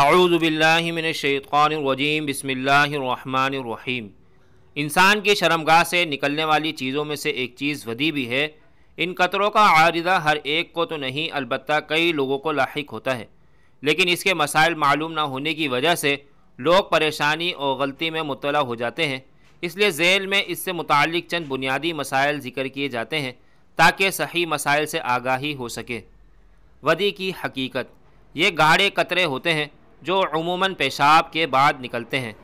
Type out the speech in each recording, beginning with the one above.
आऊज़बिल्लिमिनशैतरजीम बसमीम इंसान की शर्मगाह से निकलने वाली चीज़ों में से एक चीज़ वदी भी है इन कतरों का आरिदा हर एक को तो नहीं अलबत् कई लोगों को लाक होता है लेकिन इसके मसाइल मालूम ना होने की वजह से लोग परेशानी और गलती में मुतला हो जाते हैं इसलिए झेल में इससे मुतल चंद बुनियादी मसाइल ज़िक्र किए जाते हैं ताकि सही मसाइल से आगाही हो सके वदी की हकीकत ये गाढ़े कतरे होते हैं जो अमूमन पेशाब के बाद निकलते हैं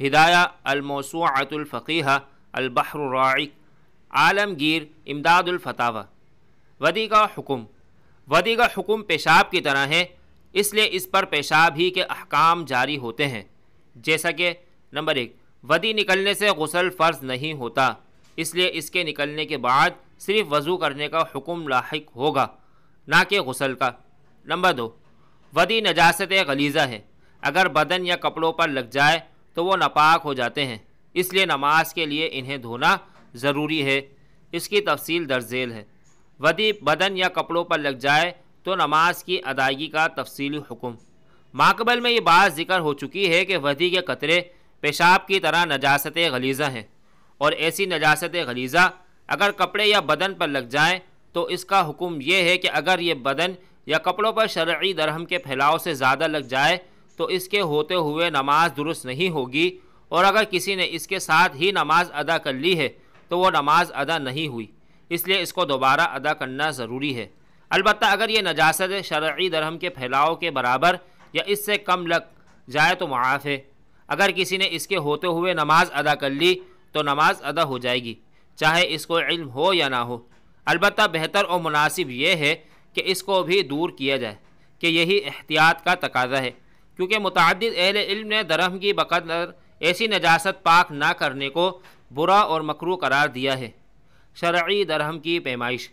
हिदाया अलमौसूआतुल्फ़ीहा अलबहराइक आलमगीर इमदादुल्फ़तावा वदी का हुक्म वदी का हुक्म पेशाब की तरह है इसलिए इस पर पेशाब ही के अहकाम जारी होते हैं जैसा कि नंबर एक वदी निकलने से गसल फ़र्ज नहीं होता इसलिए इसके निकलने के बाद सिर्फ वज़ू करने का हुक्म लाक होगा ना कि गसल का नंबर दो वदी नजास्त गलीज़ा है अगर बदन या कपड़ों पर लग जाए तो वो नापाक हो जाते हैं इसलिए नमाज के लिए इन्हें धोना ज़रूरी है इसकी तफसील दर्जेल है वदी बदन या कपड़ों पर लग जाए तो नमाज की अदायगी का तफसीली हुक्म माकबल में ये बात जिक्र हो चुकी है कि वदी के कतरे पेशाब की तरह नजास्त गलीज़ा हैं और ऐसी नजास्त गलीज़ा अगर कपड़े या बदन पर लग जाएँ तो इसका हुक्म यह है कि अगर ये बदन या कपड़ों पर शर्य दरहम के फैलाव से ज़्यादा लग जाए तो इसके होते हुए नमाज दुरुस्त नहीं होगी और अगर किसी ने इसके साथ ही नमाज अदा कर ली है तो वो नमाज अदा नहीं हुई इसलिए इसको दोबारा अदा करना ज़रूरी है अलबत् अगर ये नजास्त शर्य दरहम के फैलाव के बराबर या इससे कम लग जाए तो मुआफ़ है अगर किसी ने इसके होते हुए नमाज अदा कर ली तो नमाज अदा हो जाएगी चाहे इसको इल्म हो या ना हो अलबत्त बेहतर और मुनासिब ये है कि इसको भी दूर किया जाए कि यही एहतियात का तकाजा है क्योंकि मुतद अहल इल्म ने दरहम की बकदर ऐसी नजास्त पाक ना करने को बुरा और मकरू करार दिया है शर्य दरहम की पैमाइश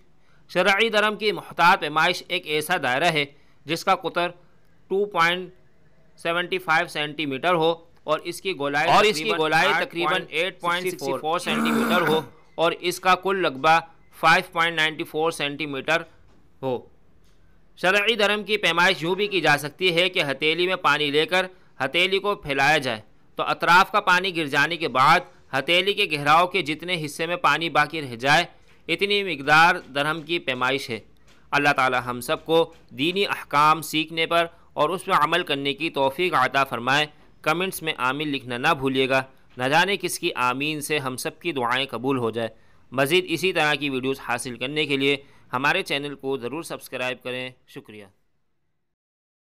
शर्य दरहम की महतात पैमाइश एक ऐसा दायरा है जिसका कुतर 2.75 सेंटीमीटर हो और इसकी गोलाई और इसकी गोलाई तकरीबन 8.64 सेंटीमीटर हो और इसका कुल लगभग 5.94 सेंटीमीटर हो शरय धर्म की पैमाइश यूँ भी की जा सकती है कि हथेली में पानी लेकर हथेली को फैलाया जाए तो अतराफ का पानी गिर जाने के बाद हथेली के गहराव के जितने हिस्से में पानी बाकी रह जाए इतनी मकदार धर्म की पैमाइश है अल्लाह ताला हम सब को दीनी अहकाम सीखने पर और उस पर अमल करने की तोफ़ी आता फ़रमाएँ कमेंट्स में आमीन लिखना ना भूलिएगा न जाने किसकी आमीन से हम सब की दुआएँ कबूल हो जाए मज़ीद इसी तरह की वीडियोज़ हासिल करने के लिए हमारे चैनल को ज़रूर सब्सक्राइब करें शुक्रिया